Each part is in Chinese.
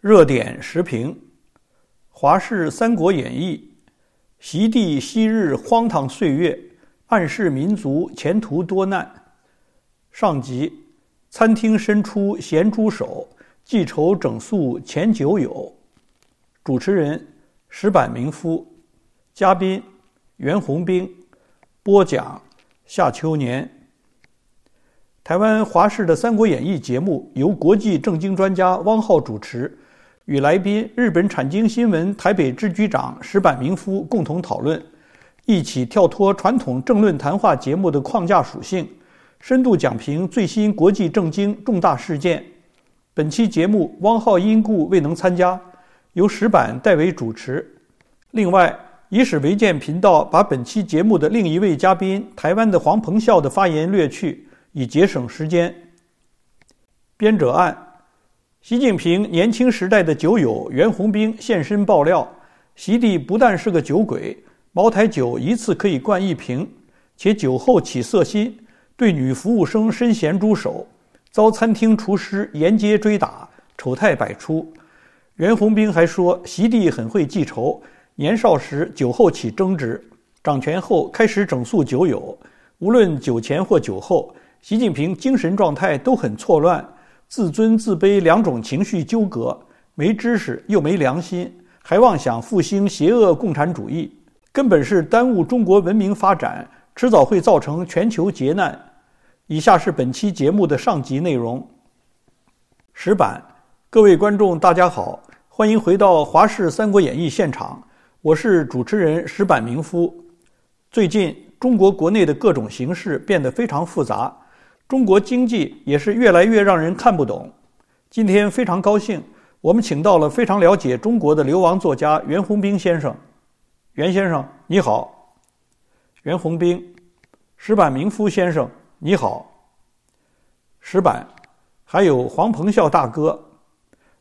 热点时评，《华氏三国演义》席地昔日荒唐岁月，暗示民族前途多难。上集，餐厅伸出咸猪手，记仇整肃前酒友。主持人石板明夫，嘉宾袁宏斌，播讲夏秋年。台湾华氏的《三国演义》节目由国际政经专家汪浩主持。与来宾日本产经新闻台北支局长石坂明夫共同讨论，一起跳脱传统政论谈话节目的框架属性，深度讲评最新国际政经重大事件。本期节目汪浩因故未能参加，由石坂代为主持。另外，以史为鉴频道把本期节目的另一位嘉宾台湾的黄鹏孝的发言略去，以节省时间。编者按。习近平年轻时代的酒友袁宏兵现身爆料：习弟不但是个酒鬼，茅台酒一次可以灌一瓶，且酒后起色心，对女服务生伸咸猪手，遭餐厅厨师沿街追打，丑态百出。袁宏兵还说，习弟很会记仇，年少时酒后起争执，掌权后开始整肃酒友，无论酒前或酒后，习近平精神状态都很错乱。自尊自卑两种情绪纠葛，没知识又没良心，还妄想复兴邪恶共产主义，根本是耽误中国文明发展，迟早会造成全球劫难。以下是本期节目的上集内容。石板，各位观众大家好，欢迎回到《华氏三国演义》现场，我是主持人石板明夫。最近中国国内的各种形势变得非常复杂。中国经济也是越来越让人看不懂。今天非常高兴，我们请到了非常了解中国的流亡作家袁宏斌先生。袁先生，你好。袁宏斌，石板明夫先生，你好。石板，还有黄鹏笑大哥，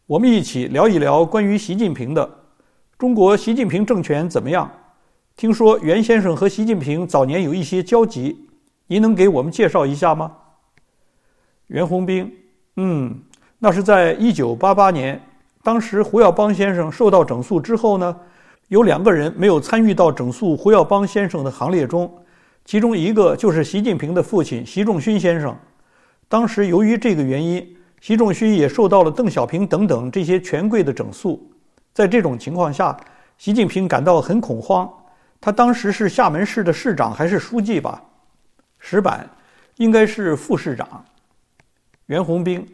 我们一起聊一聊关于习近平的中国习近平政权怎么样？听说袁先生和习近平早年有一些交集，您能给我们介绍一下吗？袁宏兵，嗯，那是在一九八八年，当时胡耀邦先生受到整肃之后呢，有两个人没有参与到整肃胡耀邦先生的行列中，其中一个就是习近平的父亲习仲勋先生。当时由于这个原因，习仲勋也受到了邓小平等等这些权贵的整肃。在这种情况下，习近平感到很恐慌。他当时是厦门市的市长还是书记吧？石板，应该是副市长。袁宏兵，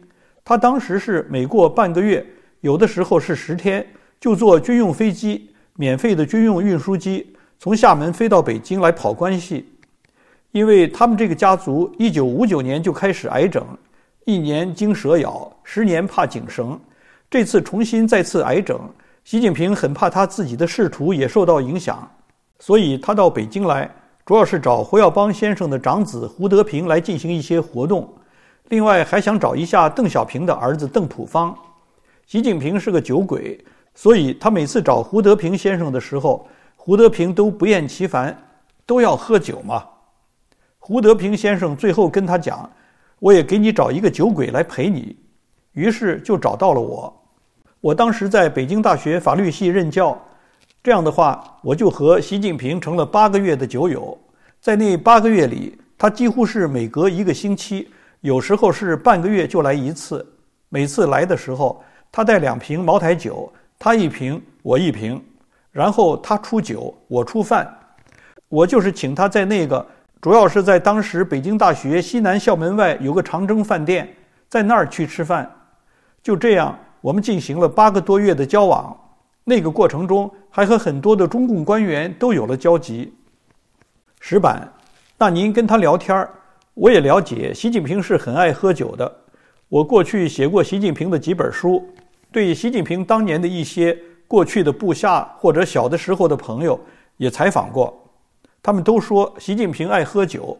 他当时是每过半个月，有的时候是十天，就坐军用飞机，免费的军用运输机，从厦门飞到北京来跑关系。因为他们这个家族一九五九年就开始挨整，一年经蛇咬，十年怕井绳。这次重新再次挨整，习近平很怕他自己的仕途也受到影响，所以他到北京来，主要是找胡耀邦先生的长子胡德平来进行一些活动。另外还想找一下邓小平的儿子邓朴方，习近平是个酒鬼，所以他每次找胡德平先生的时候，胡德平都不厌其烦，都要喝酒嘛。胡德平先生最后跟他讲：“我也给你找一个酒鬼来陪你。”于是就找到了我。我当时在北京大学法律系任教，这样的话，我就和习近平成了八个月的酒友。在那八个月里，他几乎是每隔一个星期。有时候是半个月就来一次，每次来的时候，他带两瓶茅台酒，他一瓶我一瓶，然后他出酒我出饭，我就是请他在那个，主要是在当时北京大学西南校门外有个长征饭店，在那儿去吃饭。就这样，我们进行了八个多月的交往，那个过程中还和很多的中共官员都有了交集。石板，那您跟他聊天儿。我也了解习近平是很爱喝酒的。我过去写过习近平的几本书，对习近平当年的一些过去的部下或者小的时候的朋友也采访过，他们都说习近平爱喝酒。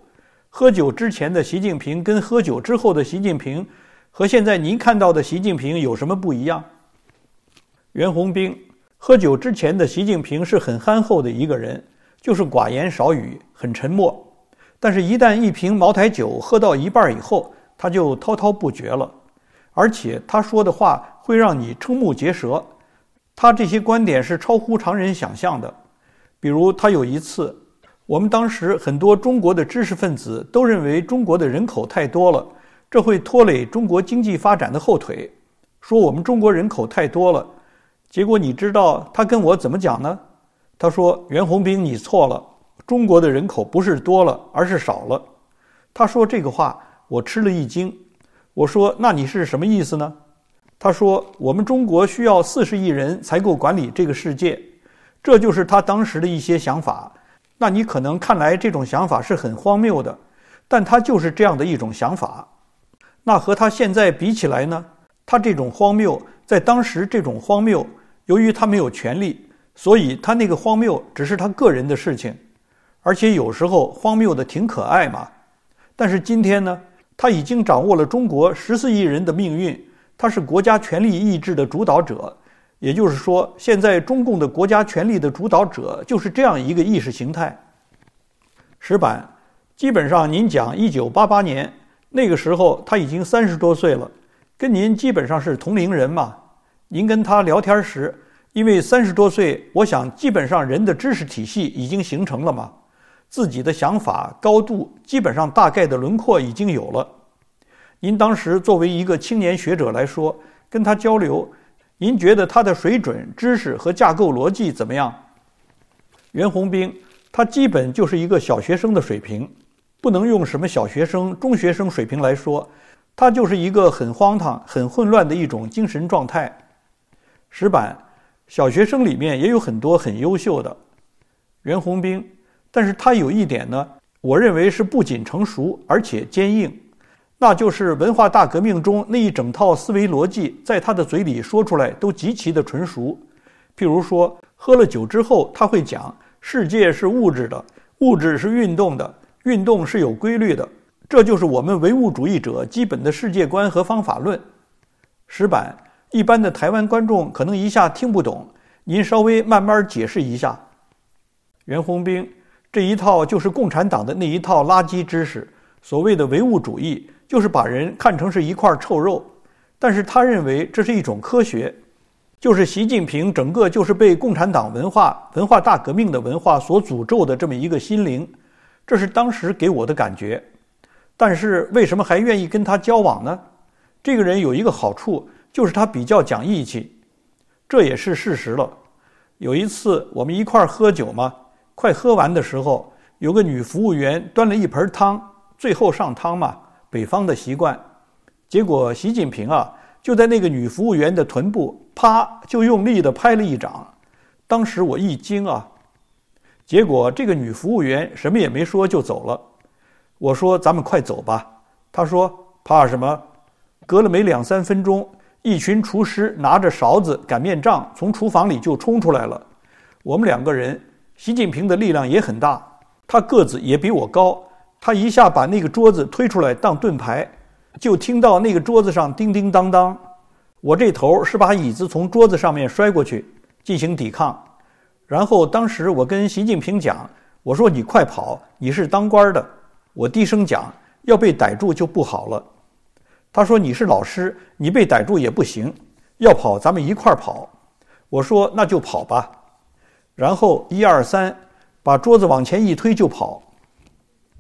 喝酒之前的习近平跟喝酒之后的习近平，和现在您看到的习近平有什么不一样？袁宏兵，喝酒之前的习近平是很憨厚的一个人，就是寡言少语，很沉默。但是，一旦一瓶茅台酒喝到一半以后，他就滔滔不绝了，而且他说的话会让你瞠目结舌。他这些观点是超乎常人想象的。比如，他有一次，我们当时很多中国的知识分子都认为中国的人口太多了，这会拖累中国经济发展的后腿，说我们中国人口太多了。结果，你知道他跟我怎么讲呢？他说：“袁宏斌，你错了。”中国的人口不是多了，而是少了。他说这个话，我吃了一惊。我说：“那你是什么意思呢？”他说：“我们中国需要四十亿人才够管理这个世界。”这就是他当时的一些想法。那你可能看来这种想法是很荒谬的，但他就是这样的一种想法。那和他现在比起来呢？他这种荒谬，在当时这种荒谬，由于他没有权利，所以他那个荒谬只是他个人的事情。而且有时候荒谬的挺可爱嘛，但是今天呢，他已经掌握了中国十四亿人的命运，他是国家权力意志的主导者，也就是说，现在中共的国家权力的主导者就是这样一个意识形态。石板，基本上您讲一九八八年那个时候他已经三十多岁了，跟您基本上是同龄人嘛。您跟他聊天时，因为三十多岁，我想基本上人的知识体系已经形成了嘛。自己的想法高度基本上大概的轮廓已经有了。您当时作为一个青年学者来说，跟他交流，您觉得他的水准、知识和架构逻辑怎么样？袁宏兵，他基本就是一个小学生的水平，不能用什么小学生、中学生水平来说，他就是一个很荒唐、很混乱的一种精神状态。石板，小学生里面也有很多很优秀的，袁宏兵。但是他有一点呢，我认为是不仅成熟而且坚硬，那就是文化大革命中那一整套思维逻辑，在他的嘴里说出来都极其的纯熟。譬如说，喝了酒之后，他会讲：世界是物质的，物质是运动的，运动是有规律的，这就是我们唯物主义者基本的世界观和方法论。石板一般的台湾观众可能一下听不懂，您稍微慢慢解释一下，袁宏兵。这一套就是共产党的那一套垃圾知识，所谓的唯物主义就是把人看成是一块臭肉，但是他认为这是一种科学，就是习近平整个就是被共产党文化文化大革命的文化所诅咒的这么一个心灵，这是当时给我的感觉，但是为什么还愿意跟他交往呢？这个人有一个好处，就是他比较讲义气，这也是事实了。有一次我们一块儿喝酒嘛。快喝完的时候，有个女服务员端了一盆汤，最后上汤嘛，北方的习惯。结果习近平啊，就在那个女服务员的臀部啪就用力的拍了一掌。当时我一惊啊，结果这个女服务员什么也没说就走了。我说：“咱们快走吧。”她说：“怕什么？”隔了没两三分钟，一群厨师拿着勺子、擀面杖从厨房里就冲出来了。我们两个人。习近平的力量也很大，他个子也比我高。他一下把那个桌子推出来当盾牌，就听到那个桌子上叮叮当当。我这头是把椅子从桌子上面摔过去进行抵抗。然后当时我跟习近平讲：“我说你快跑，你是当官的。我低声讲，要被逮住就不好了。”他说：“你是老师，你被逮住也不行。要跑，咱们一块儿跑。”我说：“那就跑吧。”然后一二三，把桌子往前一推就跑。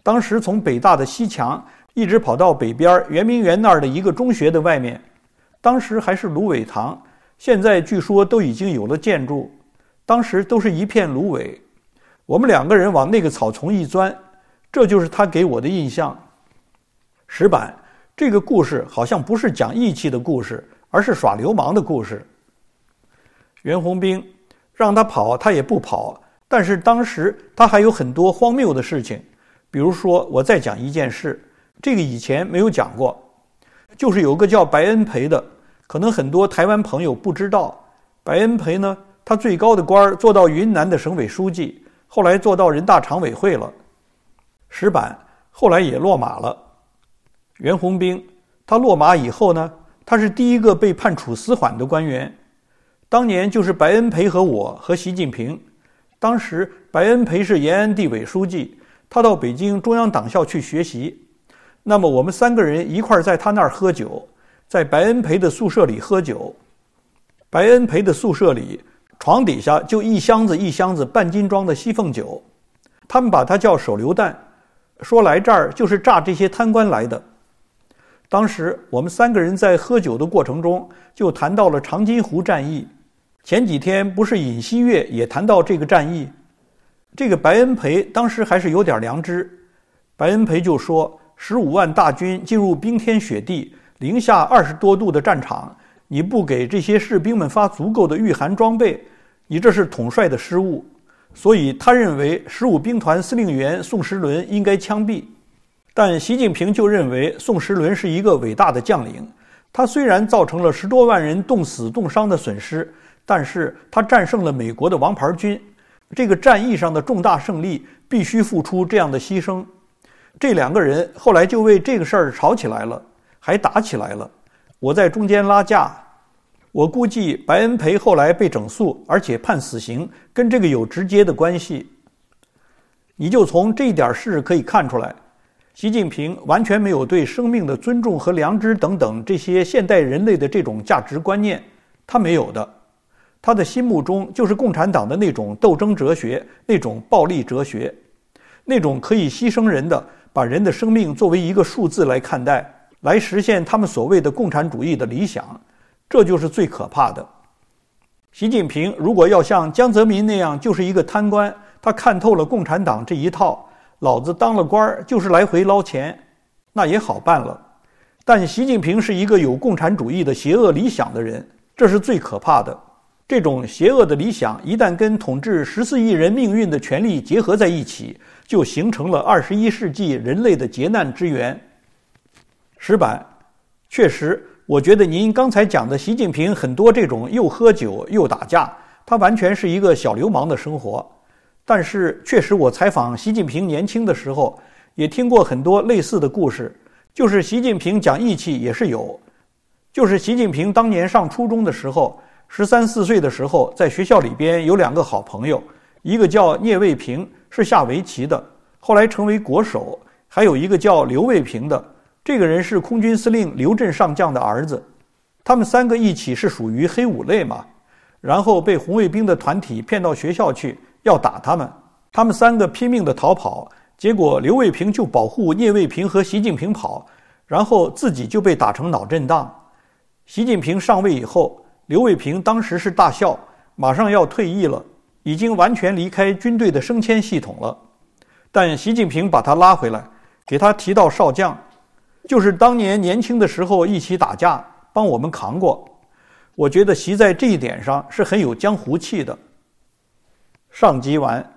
当时从北大的西墙一直跑到北边圆明园那儿的一个中学的外面，当时还是芦苇塘，现在据说都已经有了建筑，当时都是一片芦苇。我们两个人往那个草丛一钻，这就是他给我的印象。石板这个故事好像不是讲义气的故事，而是耍流氓的故事。袁洪兵。让他跑，他也不跑。但是当时他还有很多荒谬的事情，比如说，我再讲一件事，这个以前没有讲过，就是有个叫白恩培的，可能很多台湾朋友不知道，白恩培呢，他最高的官儿做到云南的省委书记，后来做到人大常委会了，石板后来也落马了。袁宏兵他落马以后呢，他是第一个被判处死缓的官员。当年就是白恩培和我和习近平，当时白恩培是延安地委书记，他到北京中央党校去学习，那么我们三个人一块儿在他那儿喝酒，在白恩培的宿舍里喝酒，白恩培的宿舍里床底下就一箱子一箱子半斤装的西凤酒，他们把它叫手榴弹，说来这儿就是炸这些贪官来的。当时我们三个人在喝酒的过程中就谈到了长津湖战役。前几天不是尹锡悦也谈到这个战役，这个白恩培当时还是有点良知，白恩培就说：“十五万大军进入冰天雪地、零下二十多度的战场，你不给这些士兵们发足够的御寒装备，你这是统帅的失误。”所以他认为十五兵团司令员宋时轮应该枪毙，但习近平就认为宋时轮是一个伟大的将领，他虽然造成了十多万人冻死冻伤的损失。但是他战胜了美国的王牌军，这个战役上的重大胜利必须付出这样的牺牲。这两个人后来就为这个事儿吵起来了，还打起来了。我在中间拉架。我估计白恩培后来被整肃，而且判死刑，跟这个有直接的关系。你就从这一点事可以看出来，习近平完全没有对生命的尊重和良知等等这些现代人类的这种价值观念，他没有的。他的心目中就是共产党的那种斗争哲学，那种暴力哲学，那种可以牺牲人的，把人的生命作为一个数字来看待，来实现他们所谓的共产主义的理想，这就是最可怕的。习近平如果要像江泽民那样，就是一个贪官，他看透了共产党这一套，老子当了官儿就是来回捞钱，那也好办了。但习近平是一个有共产主义的邪恶理想的人，这是最可怕的。这种邪恶的理想一旦跟统治十四亿人命运的权力结合在一起，就形成了二十一世纪人类的劫难之源。石板，确实，我觉得您刚才讲的习近平很多这种又喝酒又打架，他完全是一个小流氓的生活。但是，确实我采访习近平年轻的时候，也听过很多类似的故事。就是习近平讲义气也是有，就是习近平当年上初中的时候。十三四岁的时候，在学校里边有两个好朋友，一个叫聂卫平，是下围棋的，后来成为国手；还有一个叫刘卫平的，这个人是空军司令刘振上将的儿子。他们三个一起是属于黑五类嘛，然后被红卫兵的团体骗到学校去，要打他们。他们三个拼命的逃跑，结果刘卫平就保护聂卫平和习近平跑，然后自己就被打成脑震荡。习近平上位以后。刘伟平当时是大校，马上要退役了，已经完全离开军队的升迁系统了。但习近平把他拉回来，给他提到少将，就是当年年轻的时候一起打架，帮我们扛过。我觉得习在这一点上是很有江湖气的。上集完。